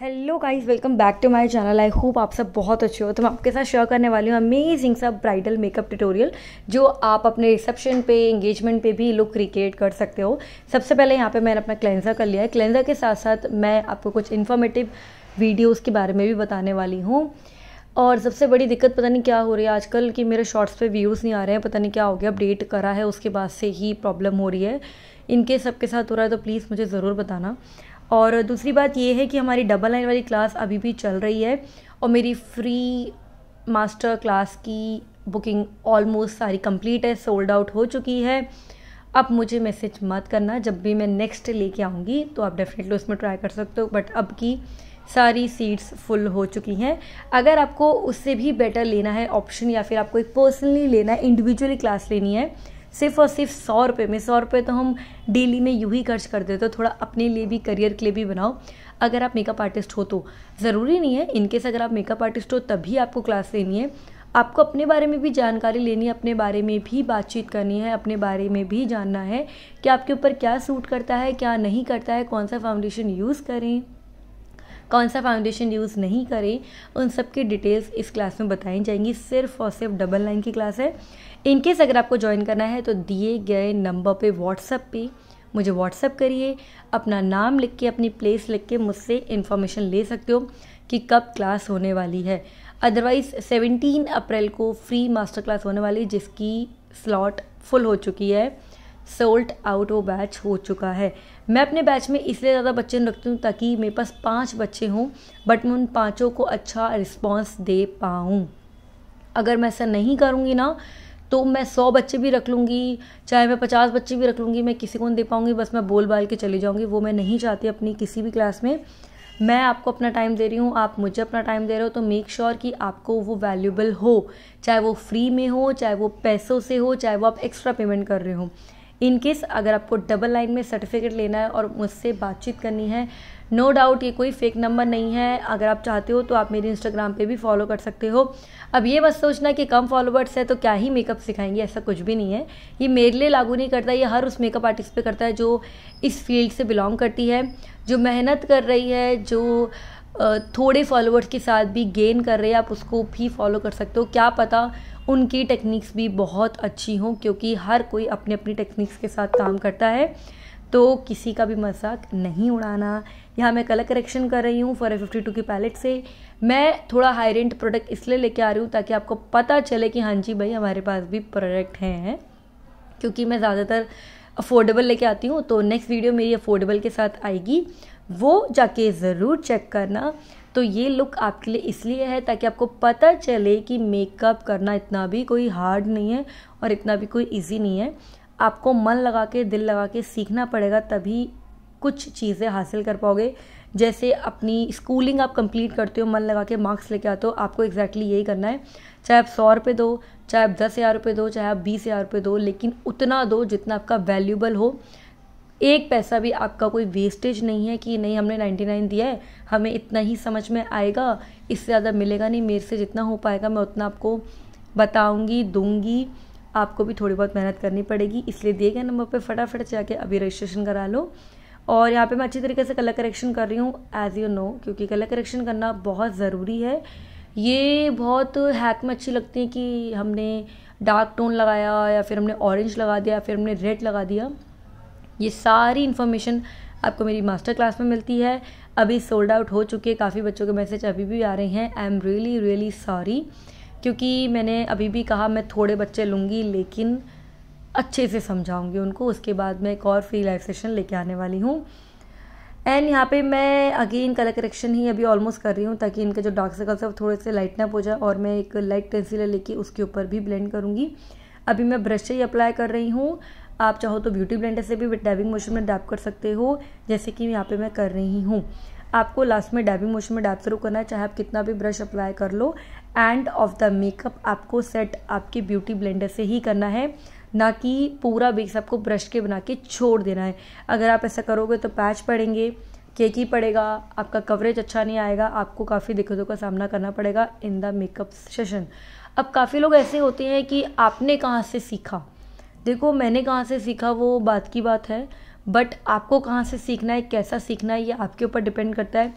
hello guys welcome back to my channel I hope आप सब बहुत अच्छे हो तो मैं आपके साथ शेयर करने वाली हूँ अमेजिंग सा ब्राइडल मेकअप ट्यूटोरियल जो आप अपने रिसेप्शन पे एंगेजमेंट पे भी लुक क्रिएट कर सकते हो सबसे पहले यहाँ पे मैंने अपना क्लेंजर कर लिया है क्लेंजर के साथ साथ मैं आपको कुछ इन्फॉर्मेटिव वीडियोज़ के बारे में भी बताने वाली हूँ और सबसे बड़ी दिक्कत पता नहीं क्या हो रही है आजकल कि मेरे शॉर्ट्स पे व्यूज़ नहीं आ रहे हैं पता नहीं क्या हो गया अपडेट करा है उसके बाद से ही प्रॉब्लम हो रही है इनके सबके साथ हो रहा है तो प्लीज़ मुझे ज़रूर बताना और दूसरी बात ये है कि हमारी डबल लाइन वाली क्लास अभी भी चल रही है और मेरी फ्री मास्टर क्लास की बुकिंग ऑलमोस्ट सारी कंप्लीट है सोल्ड आउट हो चुकी है अब मुझे मैसेज मत करना जब भी मैं नेक्स्ट लेके आऊँगी तो आप डेफिनेटली उसमें ट्राई कर सकते हो बट अब की सारी सीट्स फुल हो चुकी हैं अगर आपको उससे भी बेटर लेना है ऑप्शन या फिर आपको एक पर्सनली लेना है इंडिविजुअली क्लास लेनी है सिर्फ और सिर्फ सौ रुपये में सौ रुपये तो हम डेली में यूँ ही खर्च कर देते हो थोड़ा अपने लिए भी करियर के लिए भी बनाओ अगर आप मेकअप आर्टिस्ट हो तो ज़रूरी नहीं है इनकेस अगर आप मेकअप आर्टिस्ट हो तभी आपको क्लास लेनी है आपको अपने बारे में भी जानकारी लेनी है अपने बारे में भी बातचीत करनी है अपने बारे में भी जानना है कि आपके ऊपर क्या सूट करता है क्या नहीं करता है कौन सा फाउंडेशन यूज़ करें कौन सा फाउंडेशन यूज़ नहीं करें उन सब की डिटेल्स इस क्लास में बताई जाएंगी सिर्फ और सिर्फ डबल लाइन की क्लास है इनकेस अगर आपको ज्वाइन करना है तो दिए गए नंबर पे व्हाट्सअप पे मुझे व्हाट्सअप करिए अपना नाम लिख के अपनी प्लेस लिख के मुझसे इन्फॉर्मेशन ले सकते हो कि कब क्लास होने वाली है अदरवाइज़ 17 अप्रैल को फ्री मास्टर क्लास होने वाली जिसकी स्लॉट फुल हो चुकी है सोल्ट आउट वो बैच हो चुका है मैं अपने बैच में इसलिए ज़्यादा बच्चे रखती हूँ ताकि मेरे पास पाँच बच्चे हों बट मैं उन पाँचों को अच्छा रिस्पॉन्स दे पाऊँ अगर मैं ऐसा नहीं करूँगी ना तो मैं सौ बच्चे भी रख लूँगी चाहे मैं पचास बच्चे भी रख लूँगी मैं किसी को नहीं दे पाऊँगी बस मैं बोल बाल के चली जाऊँगी वो मैं नहीं चाहती अपनी किसी भी क्लास में मैं आपको अपना टाइम दे रही हूँ आप मुझे अपना टाइम दे रहे हो तो मेक श्योर sure कि आपको वो वैल्यूबल हो चाहे वो फ्री में हो चाहे वो पैसों से हो चाहे वो आप एक्स्ट्रा पेमेंट कर रहे हो इनकेस अगर आपको डबल लाइन में सर्टिफिकेट लेना है और मुझसे बातचीत करनी है नो no डाउट ये कोई फेक नंबर नहीं है अगर आप चाहते हो तो आप मेरे इंस्टाग्राम पे भी फॉलो कर सकते हो अब ये मत सोचना कि कम फॉलोवर्स है तो क्या ही मेकअप सिखाएंगे ऐसा कुछ भी नहीं है ये मेरे लिए लागू नहीं करता ये हर उस मेकअप आर्टिस्ट पे करता है जो इस फील्ड से बिलोंग करती है जो मेहनत कर रही है जो थोड़े फॉलोवर्स के साथ भी गेन कर रहे हैं आप उसको भी फॉलो कर सकते हो क्या पता उनकी टेक्निक्स भी बहुत अच्छी हों क्योंकि हर कोई अपने अपनी टेक्निक्स के साथ काम करता है तो किसी का भी मजाक नहीं उड़ाना यहाँ मैं कलर करेक्शन कर रही हूँ फॉर फिफ्टी टू की पैलेट से मैं थोड़ा हाई रेंट प्रोडक्ट इसलिए लेके आ रही हूँ ताकि आपको पता चले कि हाँ जी भाई हमारे पास भी प्रोडक्ट हैं क्योंकि मैं ज़्यादातर अफोर्डेबल लेके आती हूँ तो नेक्स्ट वीडियो मेरी अफोर्डेबल के साथ आएगी वो जाके ज़रूर चेक करना तो ये लुक आपके लिए इसलिए है ताकि आपको पता चले कि मेकअप करना इतना भी कोई हार्ड नहीं है और इतना भी कोई ईजी नहीं है आपको मन लगा के दिल लगा के सीखना पड़ेगा तभी कुछ चीज़ें हासिल कर पाओगे जैसे अपनी स्कूलिंग आप कंप्लीट करते हो मन लगा के मार्क्स लेके आते हो आपको एग्जैक्टली exactly यही करना है चाहे आप सौ रुपये दो चाहे आप दस हज़ार रुपये दो चाहे आप बीस हज़ार रुपये दो लेकिन उतना दो जितना आपका वैल्यूबल हो एक पैसा भी आपका कोई वेस्टेज नहीं है कि नहीं हमने 99 दिया है हमें इतना ही समझ में आएगा इससे ज़्यादा मिलेगा नहीं मेरे से जितना हो पाएगा मैं उतना आपको बताऊँगी दूंगी आपको भी थोड़ी बहुत मेहनत करनी पड़ेगी इसलिए दिए गए नंबर पर फटाफट जाके अभी रजिस्ट्रेशन करा लो और यहाँ पे मैं अच्छी तरीके से कलर करेक्शन कर रही हूँ एज़ यू नो क्योंकि कलर करेक्शन करना बहुत ज़रूरी है ये बहुत हैक में अच्छी लगती है कि हमने डार्क टोन लगाया या फिर हमने ऑरेंज लगा दिया या फिर हमने रेड लगा दिया ये सारी इन्फॉर्मेशन आपको मेरी मास्टर क्लास में मिलती है अभी सोल्ड आउट हो चुके हैं काफ़ी बच्चों के मैसेज अभी भी आ रहे हैं I am really really sorry क्योंकि मैंने अभी भी कहा मैं थोड़े बच्चे लूँगी लेकिन अच्छे से समझाऊँगी उनको उसके बाद मैं एक और फ्री लाइव सेशन लेके आने वाली हूँ एंड यहाँ पे मैं अगेन कलर करेक्शन ही अभी ऑलमोस्ट कर रही हूँ ताकि इनके जो डार्क सर्कल्स है वो थोड़े से लाइट नप हो जाए और मैं एक लाइट पेंसिल लेके उसके ऊपर भी ब्लेंड करूँगी अभी मैं ब्रश से ही अप्लाई कर रही हूँ आप चाहो तो ब्यूटी ब्लेंडर से भी डैबिंग मोशन में डैप कर सकते हो जैसे कि यहाँ पे मैं कर रही हूँ आपको लास्ट में डैबिंग मोशन में डैप शुरू करना है चाहे आप कितना भी ब्रश अप्लाई कर लो एंड ऑफ द मेकअप आपको सेट आपके ब्यूटी ब्लेंडर से ही करना है ना कि पूरा बेस आपको ब्रश के बना के छोड़ देना है अगर आप ऐसा करोगे तो पैच पड़ेंगे केक ही पड़ेगा आपका कवरेज अच्छा नहीं आएगा आपको काफ़ी दिक्कतों का सामना करना पड़ेगा इन द मेकअप सेशन अब काफ़ी लोग ऐसे होते हैं कि आपने कहाँ से सीखा देखो मैंने कहाँ से सीखा वो बात की बात है बट आपको कहाँ से सीखना है कैसा सीखना है ये आपके ऊपर डिपेंड करता है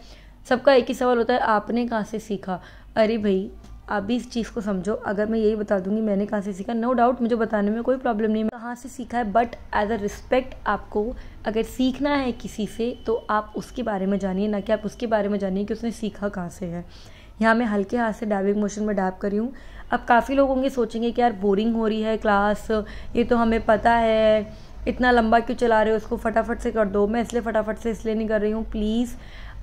सबका एक ही सवाल होता है आपने कहाँ से सीखा अरे भाई आप भी इस चीज़ को समझो अगर मैं यही बता दूंगी मैंने कहाँ से सीखा नो no डाउट मुझे बताने में कोई प्रॉब्लम नहीं कहाँ से सीखा है बट एज अ रिस्पेक्ट आपको अगर सीखना है किसी से तो आप उसके बारे में जानिए ना कि आप उसके बारे में जानिए कि उसने सीखा कहाँ से है यहाँ मैं हल्के हाथ से डाइविंग मोशन में डैब करी हूँ अब काफ़ी लोग होंगे सोचेंगे कि यार बोरिंग हो रही है क्लास ये तो हमें पता है इतना लंबा क्यों चला रहे हो उसको फटाफट से कर दो मैं इसलिए फटाफट से इसलिए नहीं कर रही हूँ प्लीज़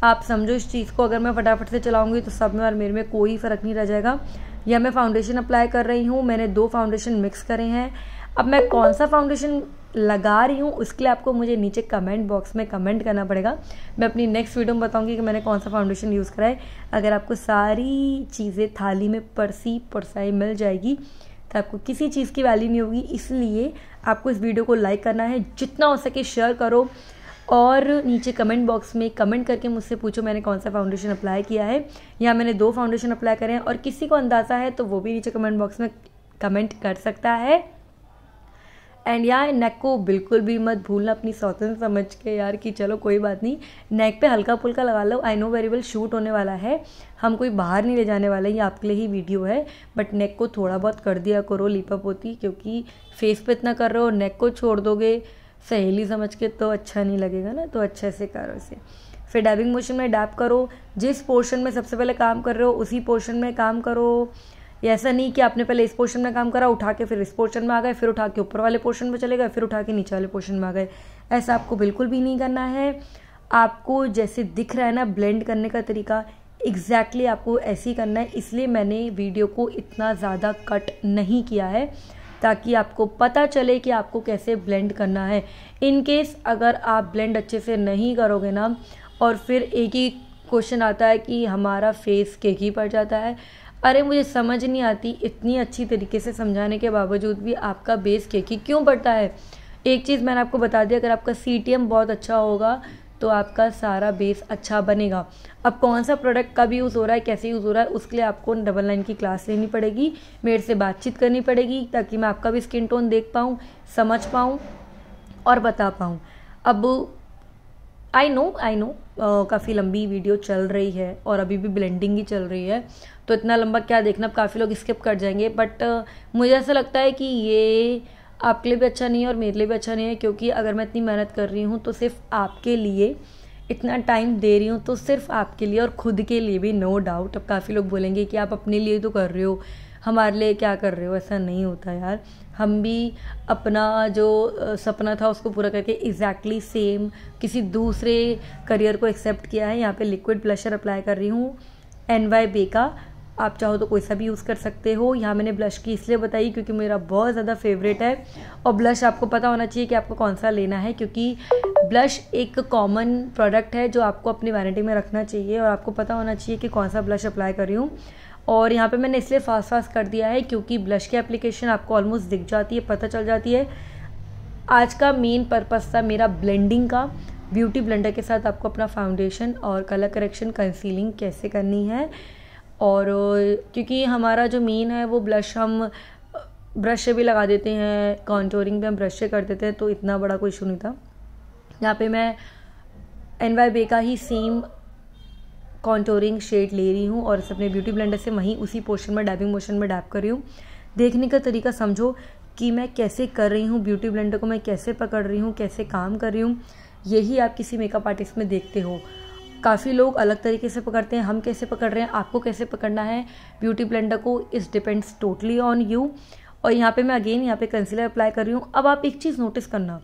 आप समझो इस चीज़ को अगर मैं फटाफट से चलाऊँगी तो सब में और मेरे में कोई फ़र्क नहीं रह जाएगा या मैं फाउंडेशन अप्लाई कर रही हूँ मैंने दो फाउंडेशन मिक्स करे हैं अब मैं कौन सा फाउंडेशन लगा रही हूँ उसके लिए आपको मुझे नीचे कमेंट बॉक्स में कमेंट करना पड़ेगा मैं अपनी नेक्स्ट वीडियो में बताऊँगी कि मैंने कौन सा फाउंडेशन यूज़ करा है अगर आपको सारी चीज़ें थाली में परसी परसाई मिल जाएगी तो आपको किसी चीज़ की वैल्यू नहीं होगी इसलिए आपको इस वीडियो को लाइक करना है जितना हो सके शेयर करो और नीचे कमेंट बॉक्स में कमेंट करके मुझसे पूछो मैंने कौन सा फाउंडेशन अप्लाई किया है या मैंने दो फाउंडेशन अप्लाई करे हैं और किसी को अंदाज़ा है तो वो भी नीचे कमेंट बॉक्स में कमेंट कर सकता है एंड यार नेक को बिल्कुल भी मत भूलना अपनी सौतन समझ के यार कि चलो कोई बात नहीं नेक पे हल्का फुल्का लगा लो I know very well shoot होने वाला है हम कोई बाहर नहीं ले जाने वाले ये आपके लिए ही वीडियो है बट नेक को थोड़ा बहुत कर दिया करो लिपअप होती क्योंकि फेस पे इतना कर रहे हो नेक को छोड़ दोगे सहेली समझ के तो अच्छा नहीं लगेगा ना तो अच्छे से करो इसे फिर डैबिंग मोशन में डैप करो जिस पोर्शन में सबसे पहले काम कर रहे हो उसी पोर्शन में काम करो ये ऐसा नहीं कि आपने पहले इस पोर्शन में काम करा उठा के फिर इस पोर्शन में आ गए फिर उठा के ऊपर वाले पोर्शन में चले गए फिर उठा के नीचे वाले पोर्शन में आ गए ऐसा आपको बिल्कुल भी नहीं करना है आपको जैसे दिख रहा है ना ब्लेंड करने का तरीका एग्जैक्टली exactly आपको ऐसे ही करना है इसलिए मैंने वीडियो को इतना ज़्यादा कट नहीं किया है ताकि आपको पता चले कि आपको कैसे ब्लेंड करना है इन केस अगर आप ब्लेंड अच्छे से नहीं करोगे ना और फिर एक ही क्वेश्चन आता है कि हमारा फेस केकी पड़ जाता है अरे मुझे समझ नहीं आती इतनी अच्छी तरीके से समझाने के बावजूद भी आपका बेस के क्यों बढ़ता है एक चीज़ मैंने आपको बता दी अगर आपका सी बहुत अच्छा होगा तो आपका सारा बेस अच्छा बनेगा अब कौन सा प्रोडक्ट कब यूज़ हो रहा है कैसे यूज़ हो रहा है उसके लिए आपको डबल लाइन की क्लास लेनी पड़ेगी मेरे से बातचीत करनी पड़ेगी ताकि मैं आपका भी स्किन टोन देख पाऊँ समझ पाऊँ और बता पाऊँ अब आई नो आई नो काफ़ी लंबी वीडियो चल रही है और अभी भी ब्लेंडिंग ही चल रही है तो इतना लंबा क्या देखना काफ़ी लोग स्किप कर जाएंगे बट uh, मुझे ऐसा लगता है कि ये आपके लिए भी अच्छा नहीं है और मेरे लिए भी अच्छा नहीं है क्योंकि अगर मैं इतनी मेहनत कर रही हूँ तो सिर्फ आपके लिए इतना टाइम दे रही हूँ तो सिर्फ आपके लिए और ख़ुद के लिए भी नो डाउट अब काफ़ी लोग बोलेंगे कि आप अपने लिए तो कर रहे हो हमारे लिए क्या कर रहे हो ऐसा नहीं होता यार हम भी अपना जो सपना था उसको पूरा करके एग्जैक्टली exactly सेम किसी दूसरे करियर को एक्सेप्ट किया है यहाँ पे लिक्विड ब्लशर अप्लाई कर रही हूँ एन वाई बे का आप चाहो तो कोई सा भी यूज़ कर सकते हो यहाँ मैंने ब्लश की इसलिए बताई क्योंकि मेरा बहुत ज़्यादा फेवरेट है और ब्लश आपको पता होना चाहिए कि आपको कौन सा लेना है क्योंकि ब्लश एक कॉमन प्रोडक्ट है जो आपको अपनी वारंटी में रखना चाहिए और आपको पता होना चाहिए कि कौन सा ब्लश अप्लाई करी हूँ और यहाँ पर मैंने इसलिए फास्ट फास्ट कर दिया है क्योंकि ब्लश की एप्लीकेशन आपको ऑलमोस्ट दिख जाती है पता चल जाती है आज का मेन पर्पज़ था मेरा ब्लेंडिंग का ब्यूटी ब्लेंडर के साथ आपको अपना फाउंडेशन और कलर करेक्शन कंसीलिंग कैसे करनी है और क्योंकि हमारा जो मेन है वो ब्लश हम ब्रश से भी लगा देते हैं कॉन्टोरिंग भी हम ब्रश से कर देते हैं तो इतना बड़ा कोई इशू नहीं था यहाँ पे मैं एन वाई बे का ही सेम कॉन्टोरिंग शेड ले रही हूँ और अपने ब्यूटी ब्लेंडर से वहीं उसी पोर्शन में डैबिंग मोशन में डैप कर रही हूँ देखने का तरीका समझो कि मैं कैसे कर रही हूँ ब्यूटी ब्लेंडर को मैं कैसे पकड़ रही हूँ कैसे काम कर रही हूँ यही आप किसी मेकअप आर्टिस्ट में देखते हो काफ़ी लोग अलग तरीके से पकड़ते हैं हम कैसे पकड़ रहे हैं आपको कैसे पकड़ना है ब्यूटी ब्लेंडर को इस डिपेंड्स टोटली ऑन यू और यहाँ पे मैं अगेन यहाँ पे कंसीलर अप्लाई कर रही हूँ अब आप एक चीज़ नोटिस करना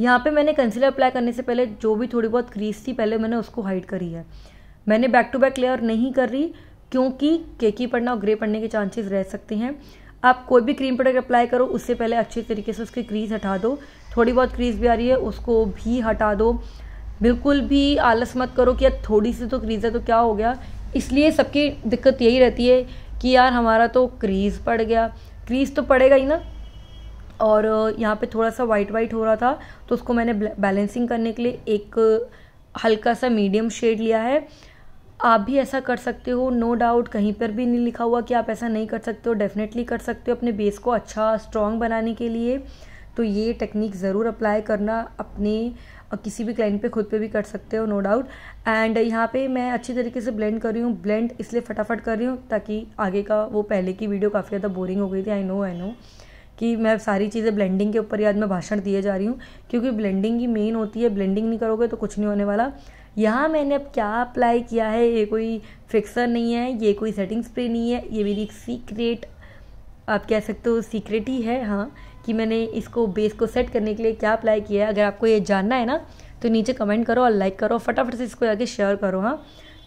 यहाँ पे मैंने कंसीलर अप्लाई करने से पहले जो भी थोड़ी बहुत क्रीज थी पहले मैंने उसको हाइड करी है मैंने बैक टू बैक लेयर नहीं कर रही क्योंकि केकी पड़ना और ग्रे पड़ने के चांसेस रह सकते हैं आप कोई भी क्रीम प्रोडक्ट अप्लाई करो उससे पहले अच्छे तरीके से उसकी क्रीज हटा दो थोड़ी बहुत क्रीज भी आ रही है उसको भी हटा दो बिल्कुल भी आलस मत करो कि यार थोड़ी सी तो क्रीज़ है तो क्या हो गया इसलिए सबकी दिक्कत यही रहती है कि यार हमारा तो क्रीज़ पड़ गया क्रीज़ तो पड़ेगा ही ना और यहाँ पे थोड़ा सा वाइट वाइट हो रहा था तो उसको मैंने बैलेंसिंग करने के लिए एक हल्का सा मीडियम शेड लिया है आप भी ऐसा कर सकते हो नो no डाउट कहीं पर भी नहीं लिखा हुआ कि आप ऐसा नहीं कर सकते हो डेफिनेटली कर सकते हो अपने बेस को अच्छा स्ट्रॉन्ग बनाने के लिए तो ये टेक्निक ज़रूर अप्लाई करना अपने और किसी भी क्लाइंट पे खुद पे भी कर सकते हो नो डाउट एंड यहाँ पे मैं अच्छी तरीके से ब्लेंड कर रही हूँ ब्लेंड इसलिए फटाफट कर रही हूँ ताकि आगे का वो पहले की वीडियो काफ़ी ज़्यादा बोरिंग हो गई थी आई नो आई नो कि मैं सारी चीज़ें ब्लेंडिंग के ऊपर याद मैं भाषण दिए जा रही हूँ क्योंकि ब्लेंडिंग ही मेन होती है ब्लेंडिंग नहीं करोगे तो कुछ नहीं होने वाला यहाँ मैंने अब क्या अप्लाई किया है ये कोई फिक्सर नहीं है ये कोई सेटिंग स्प्रे नहीं है ये मेरी एक सीक्रेट आप कह सकते हो सीक्रेट ही है हाँ कि मैंने इसको बेस को सेट करने के लिए क्या अप्लाई किया है अगर आपको ये जानना है ना तो नीचे कमेंट करो और लाइक करो फटाफट से इसको आगे शेयर करो हाँ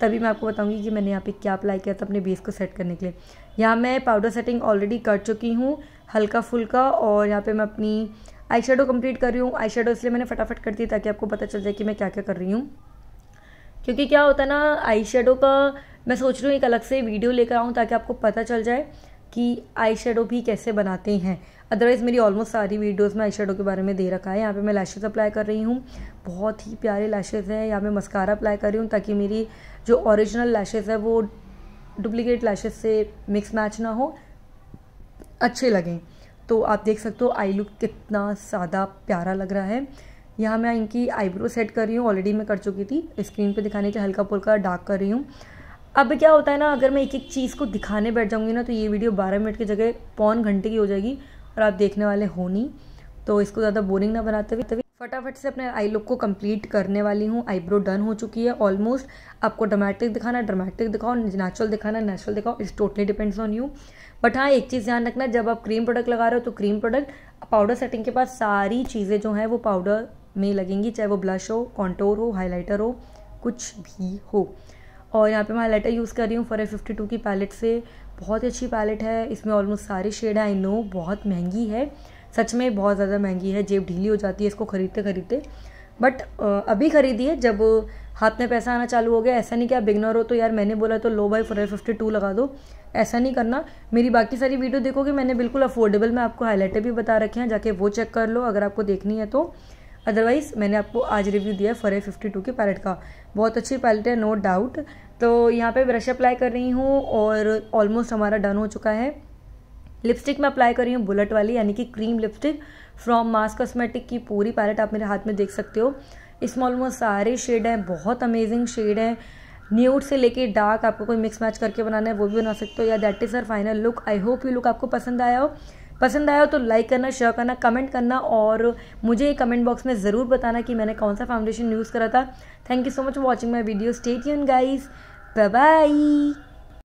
तभी मैं आपको बताऊंगी कि मैंने यहाँ पे क्या अप्लाई किया था अपने बेस को सेट करने के लिए यहाँ मैं पाउडर सेटिंग ऑलरेडी कर चुकी हूँ हल्का फुल्का और यहाँ पे मैं अपनी आई शेडो कम्प्लीट कर रही हूँ आई शेडो इसलिए मैंने फटाफट कर दी ताकि आपको पता चल जाए कि मैं क्या क्या कर रही हूँ क्योंकि क्या होता है ना आई शेडो का मैं सोच रही हूँ एक अलग से वीडियो लेकर आऊँ ताकि आपको पता चल जाए कि आई शेडो भी कैसे बनाते हैं अदरवाइज़ मेरी ऑलमोस्ट सारी वीडियोस में आई शेडो के बारे में दे रखा है यहाँ पे मैं लैशेज़ अप्लाई कर रही हूँ बहुत ही प्यारे लैशेज़ हैं यहाँ पे मस्कारा अप्लाई कर रही हूँ ताकि मेरी जो ओरिजिनल लैशेज़ है वो डुप्लीकेट लैशेज़ से मिक्स मैच ना हो अच्छे लगें तो आप देख सकते हो आई लुक कितना सादा प्यारा लग रहा है यहाँ मैं इनकी आईब्रो सेट कर रही हूँ ऑलरेडी मैं कर चुकी थी स्क्रीन पे दिखाने के लिए हल्का फुल्का डार्क कर रही हूँ अब क्या होता है ना अगर मैं एक एक चीज़ को दिखाने बैठ जाऊँगी ना तो ये वीडियो बारह मिनट की जगह पौन घंटे की हो जाएगी और आप देखने वाले हो नहीं तो इसको ज़्यादा बोरिंग ना बनाते हुए तभी फटाफट से अपने आई लुक को कंप्लीट करने वाली हूँ आईब्रो डन हो चुकी है ऑलमोस्ट आपको ड्रामेटिक दिखाना ड्रामेटिक दिखाओ नेचुरल दिखाना नेचुरल दिखाओ it's totally depends on you but हाँ एक चीज़ ध्यान रखना जब आप क्रीम प्रोडक्ट लगा रहे हो तो क्रीम प्रोडक्ट पाउडर सेटिंग के बाद सारी चीज़ें जो हैं वो पाउडर में लगेंगी चाहे वो ब्लश हो कॉन्टोर हो हाईलाइटर हो कुछ भी हो और यहाँ पे मैं हाईलाइटर यूज़ कर रही हूँ फॉर ए फिफ्टी टू की पैलेट से बहुत ही अच्छी पैलेट है इसमें ऑलमोस्ट सारे शेड आई नो बहुत महंगी है सच में बहुत ज़्यादा महंगी है जेब ढीली हो जाती है इसको ख़रीदते ख़रीदते बट अभी ख़रीदी है जब हाथ में पैसा आना चालू हो गया ऐसा नहीं कि आप बिगनर हो तो यार मैंने बोला तो लो बाई फोर फिफ्टी टू लगा दो ऐसा नहीं करना मेरी बाकी सारी वीडियो देखोगे मैंने बिल्कुल अफोर्डेबल में आपको हाईलाइटर भी बता रखे हैं जाके वो चेक कर लो अगर आपको देखनी है तो अदरवाइज़ मैंने आपको आज रिव्यू दिया है फर ए फिफ्टी टू की पैलेट का बहुत अच्छी पैलेट है नो डाउट तो यहाँ पे ब्रश अप्लाई कर रही हूँ और ऑलमोस्ट हमारा डन हो चुका है लिपस्टिक मैं अप्लाई कर रही हूँ बुलेट वाली यानी कि cream lipstick from mass cosmetic की पूरी पैलेट आप मेरे हाथ में देख सकते हो इसमें ऑलमोस्ट सारे शेड हैं बहुत अमेजिंग शेड हैं न्यूड से लेके डार्क आपको कोई मिक्स मैच करके बनाना है वो भी बना सकते हो या that is our final look I hope you look आपको पसंद आया हो पसंद आया हो तो लाइक करना शेयर करना कमेंट करना और मुझे कमेंट बॉक्स में ज़रूर बताना कि मैंने कौन सा फाउंडेशन यूज़ करा था thank you so much for watching my video stay यून गाइज बाय